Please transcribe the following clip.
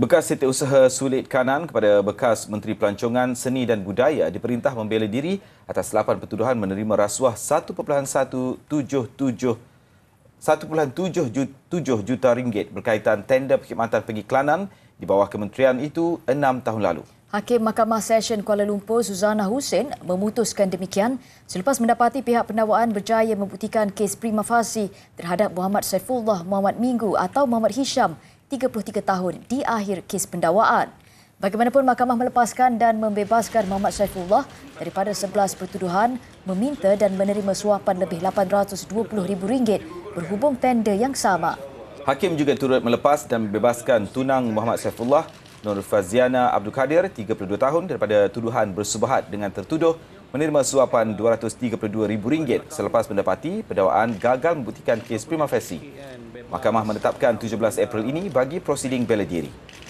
Bekas setiausaha sulit kanan kepada bekas Menteri Pelancongan Seni dan Budaya diperintah membela diri atas lapan pertuduhan menerima rasuah 1.177 juta ringgit berkaitan tender perkhidmatan pengiklanan di bawah kementerian itu enam tahun lalu. Hakim Mahkamah Session Kuala Lumpur Suzana Hussein memutuskan demikian selepas mendapati pihak pendakwaan berjaya membuktikan kes prima facie terhadap Muhammad Saifullah Muhammad Minggu atau Muhammad Hisham 33 tahun di akhir kes pendawaan. Bagaimanapun mahkamah melepaskan dan membebaskan Muhammad Saifullah daripada 11 pertuduhan meminta dan menerima suapan lebih RM820,000 berhubung tender yang sama. Hakim juga turut melepas dan membebaskan tunang Muhammad Saifullah Nur Faziana Abdul Kadir, 32 tahun daripada tuduhan bersubahat dengan tertuduh menerima suapan RM232,000 selepas mendapati pendakwaan gagal membuktikan kes prima facie. Mahkamah menetapkan 17 April ini bagi prosiding bela diri.